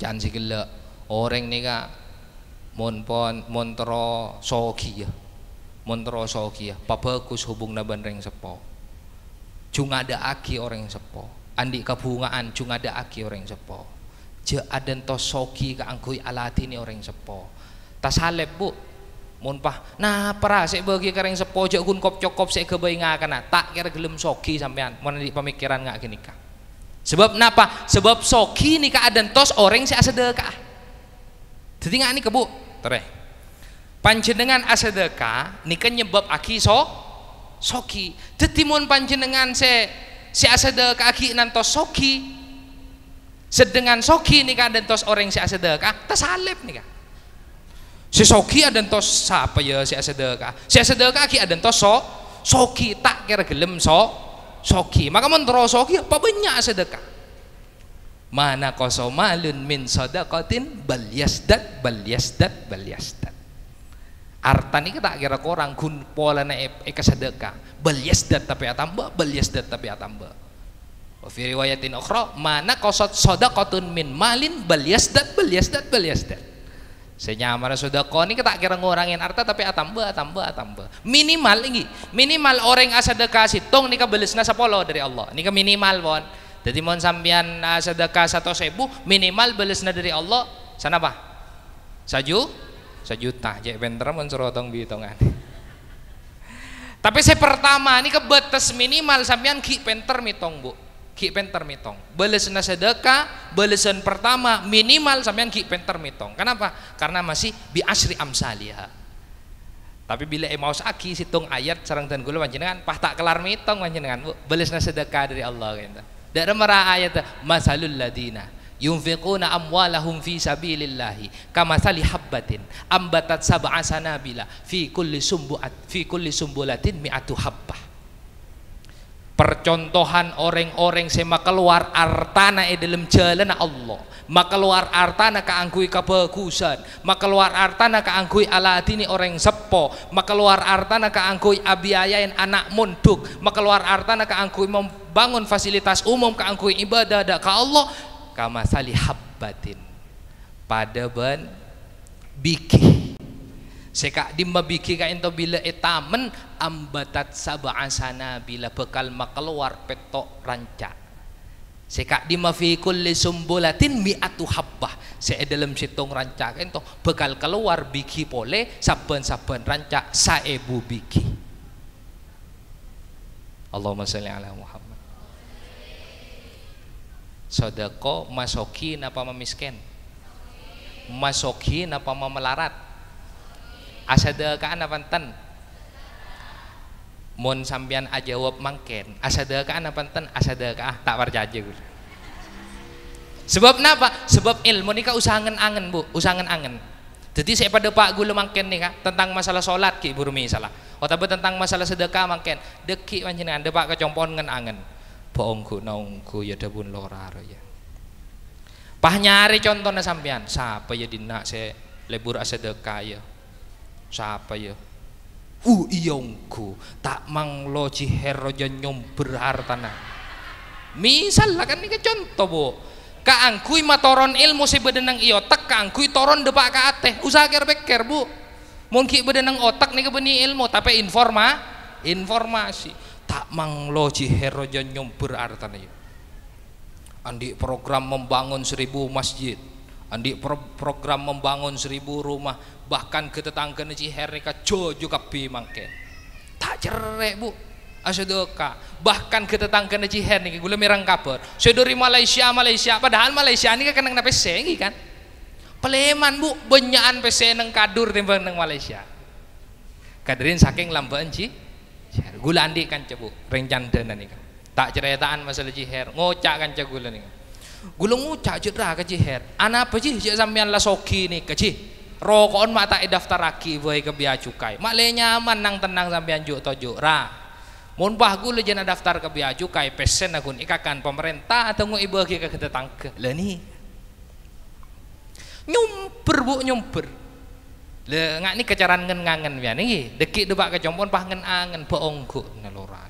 Speaker 1: jangan sih gila orang kak mon monpon montro soki ya montro soki ya kus hubung naban reng sepo cuma ada aki orang sepo andi kebungaan cuma ada aki orang sepo je aden to soki ka angkui alati ni orang sepo halep bu pah nah para saya bagi kareng sepo jauh gun kop cokop saya kebaingakan ah. tak kira gelem soki sampean mon di pemikiran nggak kak Sebab napa? Sebab soki nih keadaan tos orang si asedekah. Jadi nggak nih kebu, tereh. Panjenengan asedekah, kan nyebab aki so, soki. Tetimun panjenengan se si asedekah aki nanto soki. Sedengan soki nih keadaan tos orang si asedekah, tersalib nih kah. Si soki ada tos siapa ya si asedekah? Si asedekah aki ada tos so, soki tak kira gelem so, soki maka mentero soki apa banyak sedekah mana kosomalun min sodakotin bal yasdad bal yasdad bal yasdad arta ini kita kira korang gun pola na eka sedekah bal yasdad tapi atamba bal yasdad tapi atamba wa fi riwayatin ukhra mana qasad sadaqatun min malin bal yasdad bal yasdad bal yasdad Senyamar sodako ini tak kira ngurangin harta tapi tambah-tambah atamba. Minimal ini, minimal orang tong nikah nika belisna sepuluh dari Allah. ini minimal bon Jadi mohon sampean eh, sedekah satu sebu minimal belisna dari Allah. Sana apa? Saju? Sejuta. Jek bentar mon serotong bihitungan. tapi saya pertama ini kebetes minimal sampean ki penter mitong bu ki penter mitong belesen sedekah belesen pertama minimal sampean ki penter kenapa karena masih bi asri amsalia tapi bila emaus aki situng ayat sarang dan gula panjenengan pah tak kelar mitong dengan belesna sedekah dari Allah gitu dari merah ayat masalul ladina yunfiquna amwalahum fi sabilillahi kamathali habbatin ambatat sab'a sanabila fi kulli sumbu'at fi kulli sumbulatin mi'atu habbah percontohan orang-orang sema keluar artana e dalam jalan Allah maka keluar artana keangkui kebagusan maka keluar artana ala aladini orang sepo maka keluar artana keangkui abiayain anak munduk maka keluar artana keangkui membangun fasilitas umum keangkui ibadah dak ke Allah kama salih habbatin pada ban bikih Seka dimabiki ka ento bila etamen ambatat asana bila bekal makeluar petok ranca. Seka le sumbolatin mi mi'atu habbah. Se dalam situng ranca ka ento bekal keluar biki pole saben-saben ranca saebu biki. Allahumma salli ala Muhammad. Sodako masoki napa memiskin? Masoki napa memelarat? asadkaan apanten mun sampean ajawab mangken asada ka ah, tak percaya gue sebab napa sebab ilmu nika usangan angen bu usangan angen jadi saya pada pak gulu mangken nih kak tentang masalah solat ki misalah salah tapi tentang masalah sedekah mangken deki panjenengan pak kecompon ngen angen boongku naungku ya debun lorar ya pah nyari contohnya sampean siapa ya dina saya lebur asedekah ya siapa ya uh iyongku tak manglo ciher roja nyomber misal lah kan ini contoh bu kaangkui matoron ilmu si bedenang iotak iya kaangkui toron depak ke ateh usah ker beker bu mungkin bedenang otak nih kebeni ilmu tapi informa informasi tak manglo ciher roja nyomber hartana ya. andi program membangun seribu masjid Andi pro program membangun seribu rumah bahkan ke tetangga neji Herika jojo juga bimangke tak cerai bu asydoka ah, bahkan ke tetangga neji her gula merang kapur dari Malaysia Malaysia padahal Malaysia ini kan kena pesengi kan peleman bu banyakan pesen neng kadur timbang neng Malaysia kaderin saking lambaan sih gula andi kan cebu rencan dana nih kan. tak ceritaan masalah jiher ngocak kan cegula nih kan gulung ucak cedera kaji her anak apa sih cek sampean lah soki nih kaji rokokon mak tak daftar aki boy ke cukai mak le nyaman nang tenang sampean juk tojuk ra mun bah gule jena daftar ke cukai pesen agun ikakan pemerintah atau ngu ibu ke kita tangke le nih nyumper bu nyumper le ngak ni kecaran ngen ngangen biar nih dekik debak kecompon pah ngen angen boongku ngelora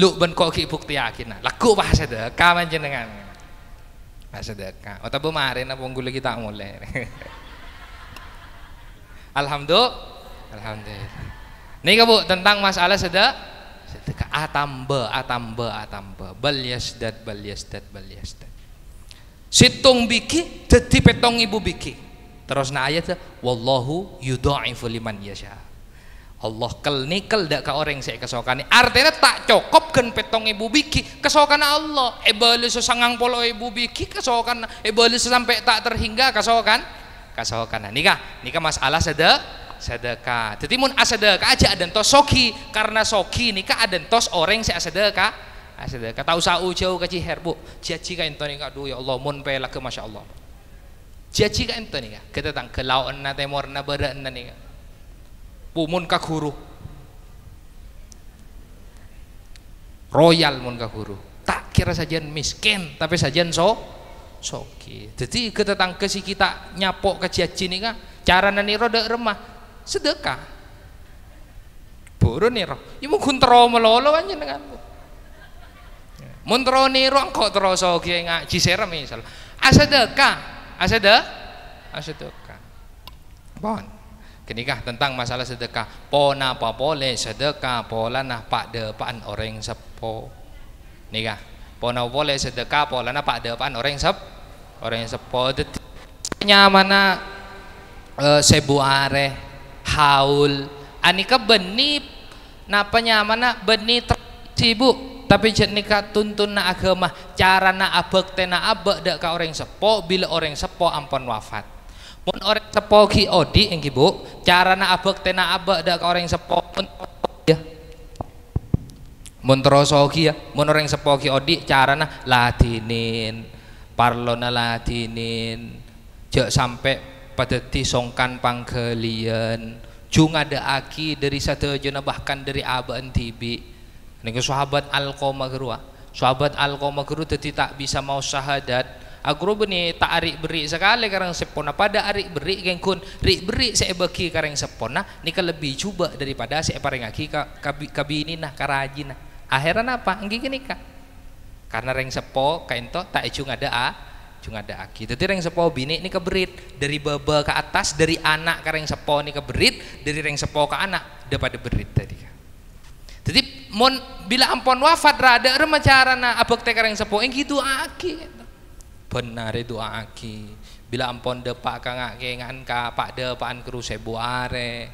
Speaker 1: lu ben kok yakin buktiakin lagu pas sedekah panjenengan pas sedekah otak kemarin apa nggulu oh, kita mulai alhamdulillah alhamdulillah nih bu tentang masalah sedekah sedekah atambe atambe atambe bal yasdad bal yasdad bal yasdad situng biki jadi petong ibu biki terus na ayat wallahu yudhaifu liman yasha Allah kel nikel dak ka orang saya ni. artinya tak cukup kan petong ibu biki kesokan Allah ebali eh, sesangang polo ibu biki kesokan ebali eh, sampai tak terhingga kesokan kesokan nikah nikah masalah sedek sedekah jadi mun asedekah aja ada tos soki karena soki nikah ada tos orang saya sedekah asedekah tahu sau jauh kaji herbu jaji ka entoni ka ya Allah mun pelak ke masya Allah jaji ka entoni ka kita tang ke lawan na temor na beren na nikah pumun guru royal mun guru tak kira sajian miskin tapi sajian so soki jadi ketetangga si kita nyapok ke jaji kan cara nani roda remah sedekah buru nih roh ya mau kuntro melolo aja kan dengan bu muntro nih roh kok terus oke nggak cisera misal asedekah asedekah asedekah bon kenikah tentang masalah sedekah pona boleh sedekah nah pak depan orang sepo nikah pona boleh sedekah nah pak depan orang sep orang sepo nyamana e, sebuare haul anika beni napa nyamana beni sibuk tapi jenika tuntun na agama cara na abek tena abek dak ka orang sepo bila orang sepo ampon wafat mun orang sepogi ki odi engki gitu bu carana abek tena abek dak orang yang pun ya mun terasa ya mun orang sepogi odi cara carana latinin parlona latinin jek sampai pada ti songkan panggelian jung ada aki dari satu jena bahkan dari aban tibi ini sahabat al-qomah ah. sahabat al-qomah teti tak bisa mau syahadat agrubni tak arik beri sekali karang sepona pada arik beri gengkun rik beri saya bagi karang sepona ni kan lebih cuba daripada saya aki kabi kabi ini nah karajin nah akhiran apa enggih gini kak karena reng sepo kain to tak ecung ada a ngada ada aki itu reng sepo bini ini keberit dari baba ke atas dari anak ke sepo ini keberit dari reng sepo ke anak dapat berit tadi jadi mon bila ampon wafat rada remacarana abek teh kareng sepo yang gitu aki benar itu aki bila ampon depak kangake ngan ka pak an kru sebuare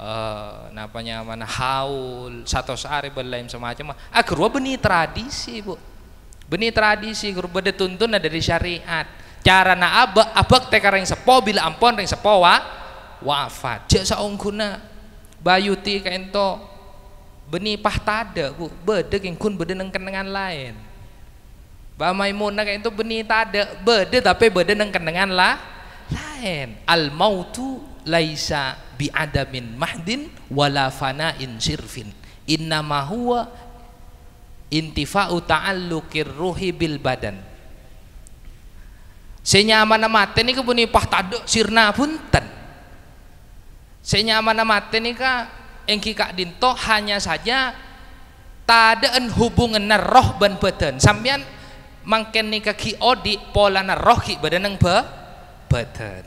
Speaker 1: uh, eh, napanya mana haul satu sare berlain semacam ah kerua benih tradisi bu benih tradisi kerua tuntun ada dari syariat cara na abak teka tekarang sepo bila ampon ring sepo wa wafat jek saungkuna bayuti kento benih tade bu bede kengkun bede nengkenengan lain Ba Maimunah itu benih tak ada beda tapi beda neng kenangan lah lain. Al mautu laisa bi adamin mahdin wala in sirfin. Innama huwa intifa'u ta'alluqir ruhi bil badan. Senyamana mate niku pah taduk sirna punten. Senyamana mate nika engki kak dinto hanya saja en hubungan roh ban badan. Sampean mangken nika ki odi polana rohi badanang be badan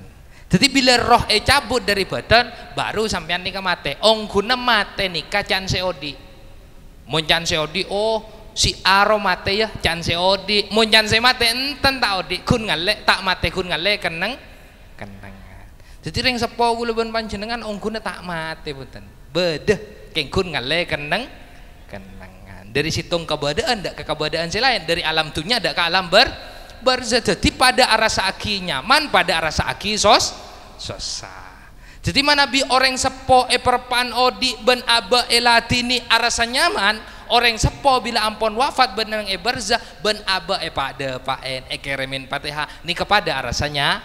Speaker 1: jadi bila roh e cabut dari badan baru sampean nika mate ong guna mate nika can seodi mun can seodi oh si aro mate ya can seodi mun can se mate enten tak odi kun ngale tak mate kun ngale keneng keneng jadi ring sepo kula ben panjenengan ong guna tak mate punten bedeh kun ngale keneng dari situng kebadaan tidak ke kebadaan si lain dari alam dunia tidak ke alam ber barzah jadi pada arah saaki nyaman pada arah saaki sos sosa jadi mana bi orang sepo e perpan odi ben aba elatini arasa nyaman orang sepo bila ampon wafat benang e ben aba e pada En e keremin pateha ni kepada arasanya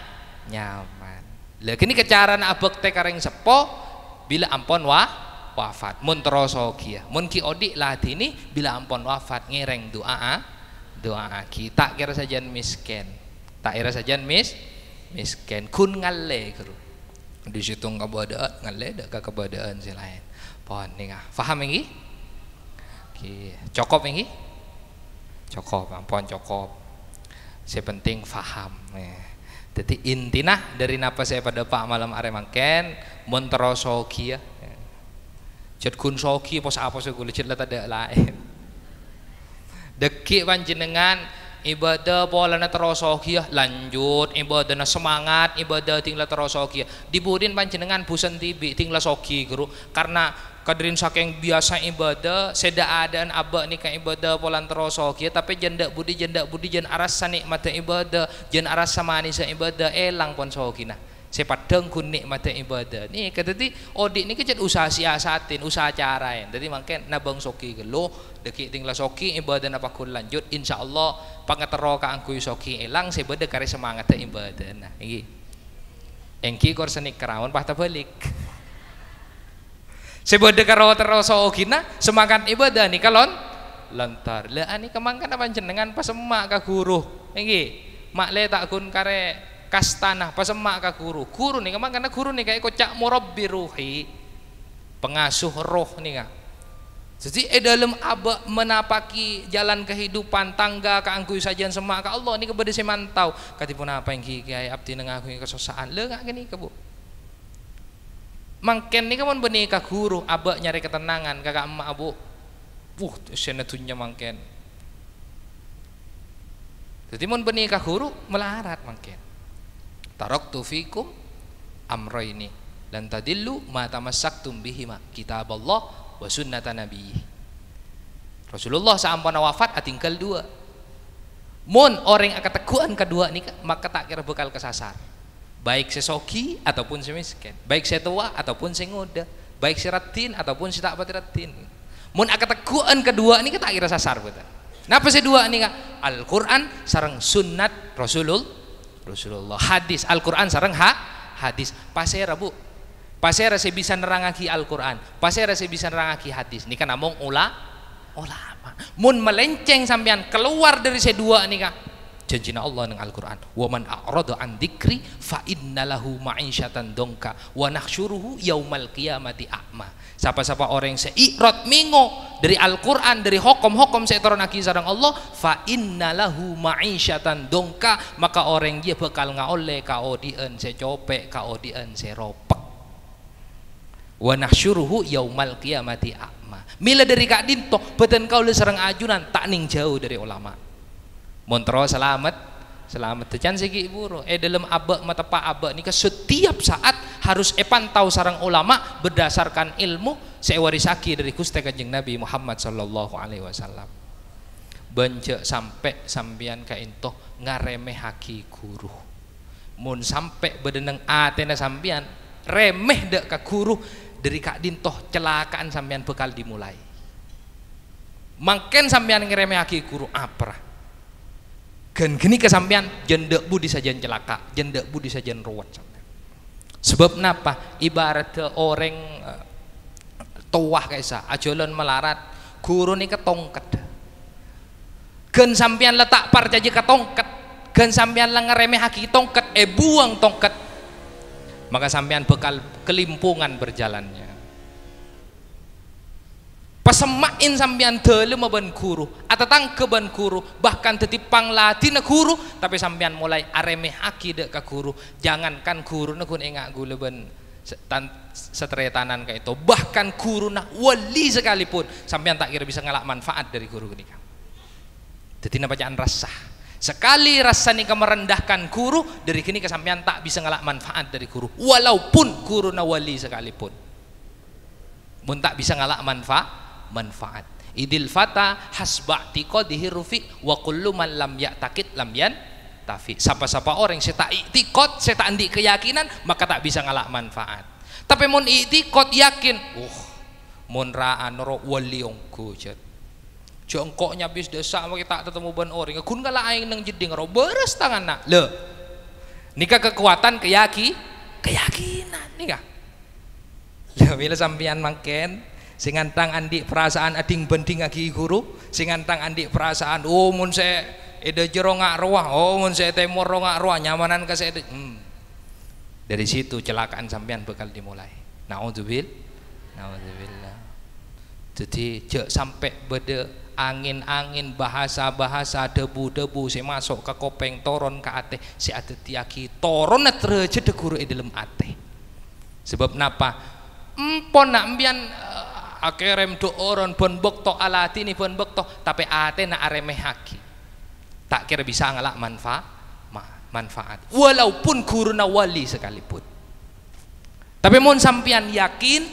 Speaker 1: nyaman lah kini kecaran abek tekar kareng sepo bila ampon wah wafat mun terasa kia mun ki odik latini bila ampun wafat ngereng doa doa ki tak kira saja miskin tak kira saja mis miskin kun ngale kru di situ berdoa, ngale dak kebadaan si lain pon ngah faham ini ki cukup ini cukup ampun cukup penting faham Jadi intinya dari napa saya pada pak malam aremangken monteroso kia cet kun soki pos apa sih gula cerita ada lain dekik panjenengan ibadah bolana ya lanjut ibadah na semangat ibadah tinggal ya dibudin panjenengan busen tibi tinggal soki guru karena kadrin saking biasa ibadah seda adaan nih nikah ibadah polan ya tapi janda budi janda budi jen arasa mata ibadah jen arasa manisa ibadah elang pon sokina sepadeng ku mata ibadah ni kata ti odik ni kecet usaha siasatin usaha carain jadi makin nabang soki lo, deki tinggal soki ibadah apa ku lanjut Allah pangatero ka angku soki elang sebeda kare semangat ibadah nah ini engki kor senik kerawan pahta balik sebeda karo soki nah semangat ibadah ni kalon lantar lah ani kemangkan apa jenengan pas semak ka guru mak le tak kun kare kastana emak ke guru guru nih emang karena guru nih kayak kocak murabbi ruhi pengasuh roh nih kak jadi eh dalam abak menapaki jalan kehidupan tangga ke angkuh sajian semak ke Allah ini kepada saya mantau katipun apa yang kiai abdi nengah aku kesosaan le gak gini kebu mangken nih kamu benih ke guru abak nyari ketenangan kakak emak abu uh senetunya mangken jadi mau benih ke guru melarat mangken taraktu fikum amrayni lan tadillu ma tamassaktum bihima kita wa sunnata nabi Rasulullah saampun wafat atinggal dua mun orang akan teguhan kedua nih maka tak kira bekal kesasar baik sesoki ataupun semiskin baik setua ataupun sengoda baik siratin ataupun si tak batiratin mun akan teguhan kedua ini kita kira sasar betul Napa sih dua ini kak? Al-Quran sarang sunnat Rasulullah Rasulullah hadis Al-Quran sareng ha? hadis pasera bu pasera saya bisa nerangaki Al-Quran pasera saya bisa nerangaki hadis ini kan among ula ulama mun melenceng sampean keluar dari saya dua nih kak janji Allah dengan Al-Quran waman a'radu an dikri fa innalahu lahu ma'isyatan dongka wa nakhsyuruhu yaumal qiyamati a'ma siapa-siapa orang yang seikrot mingo dari Al-Quran dari hokom-hokom saya taruh naki sarang Allah fa innalahu lahu ma'isyatan dongka maka orang dia bakal ngaoleh dien saya copek dien saya ropek wa nakhsyuruhu yaumal qiyamati a'ma mila dari kak dinto betul kau serang ajunan tak ning jauh dari ulama montro selamat selamat tejan segi buru eh dalam abak mata pak abak ke setiap saat harus epan tahu sarang ulama berdasarkan ilmu sewarisaki dari kuste kajeng Nabi Muhammad sallallahu alaihi wasallam bence sampai sambian ka ngareme haki guru mun sampai bedeneng atena sambian remeh dek ka guru dari kak dintoh celakaan sambian bekal dimulai mangken sambian haki guru apa gen geni kesampian jendek budi sajian celaka jendek budi sajian ruwet sampai sebab napa ibarat orang eh, tuah kaisa ajolon melarat guru ni ketongket gen sampian letak parcaji ketongket gen lengan remeh haki tongket eh buang tongket maka sampian bekal kelimpungan berjalannya pasemain sampean dulu maban guru atatang keban guru bahkan tetipang latih guru tapi sampean mulai areme haki dek ke guru jangankan guru negun kun engak gule ben setretanan kayak itu bahkan guru nah wali sekalipun sampean tak kira bisa ngelak manfaat dari guru ini jadi bacaan rasa sekali rasa nika merendahkan guru dari kini kesampean tak bisa ngelak manfaat dari guru walaupun guru na wali sekalipun mun tak bisa ngelak manfaat manfaat idil fata hasba tiko rufi wa kullu man lam ya'taqid lam yan tafi siapa-siapa orang yang tak iktikot saya tak andi keyakinan maka tak bisa ngalak manfaat tapi mun iktikot yakin uh mun ra'an ro waliong kujat. jongkoknya bis desa maka tak ketemu ban orang kun kala aing nang jeding ro beres tangan nak le nikah kekuatan keyaki keyakinan nikah le mila sampean mangken sing antang andi perasaan ading bending agi guru sing antang andi perasaan oh mun saya ide jero ngak ruah oh mun saya temor ngak ruah nyamanan ke saya hmm. dari situ celakaan sampean bakal dimulai naudzubil naudzubillah jadi jek sampai bede angin-angin bahasa-bahasa debu-debu saya masuk ke kopeng toron ke ate si ate tiaki toron na guru di e guru dalam ate sebab napa empon nak ambian eh, akerem oron pun alati ni pun bokto tapi ate na haki tak kira bisa ngelak manfaat manfaat walaupun kuruna wali sekalipun tapi mohon sampian yakin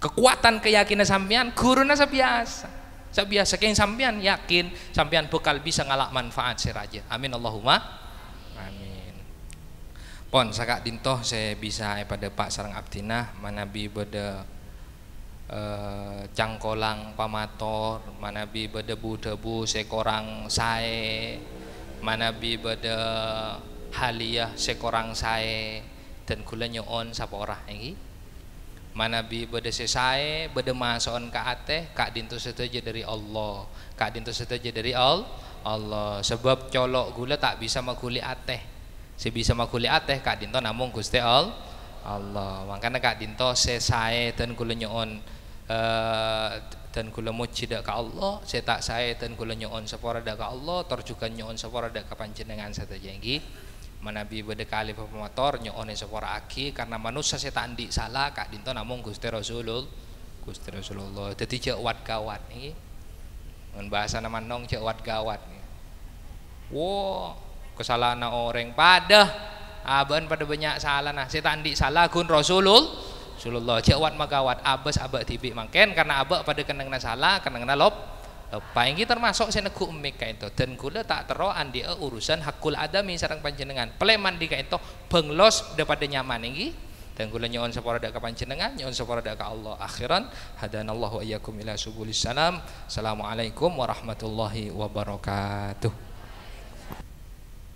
Speaker 1: kekuatan keyakinan sampian kuruna sebiasa sebiasa kayak sampian yakin sampian bekal bisa ngalak manfaat seraja amin Allahumma amin pon sakak dintoh saya bisa pada pak sarang abdinah manabi bode eh, cangkolang pamator manabi berdebu-debu sekorang sae manabi bede haliah sekorang sae dan kula nyoon sapa ora iki manabi bede sesae bede mason ka ate kak dintu setuju dari Allah kak dintu setuju dari all Allah sebab colok gula tak bisa makuli ateh bisa makuli ateh kak dinto namung Gusti all Allah makanya kak dinto sesae dan gula nyoon Eh, dan kula muji dak ka Allah cetak saya dan kula nyuwun sepora dak ka Allah terjukan nyuwun sepora dak ka panjenengan sateja ya, nggih manabi beda kali pemotor nyuwun sepora aki karena manusia cetak andi salah kak dinten namung Gusti Rasulul Gusti Rasulullah dadi cek wat kawat nih mun bahasa nama nong cek wat gawat wo kesalahan orang pada aban pada banyak salah nah cetak ndi salah kun Rasulul Rasulullah cewat magawat abes abak tibi mangken karena abak pada kenang salah kenang lop lepa ini termasuk saya negu emik kain itu dan kula tak teroan dia e urusan hakul adami sarang panjenengan peleman di kain itu benglos daripada nyaman ini dan kula nyon sepora dak panjenengan nyon sepora dak Allah akhiran hadanallahu ayyakum ila subulis salam assalamualaikum warahmatullahi wabarakatuh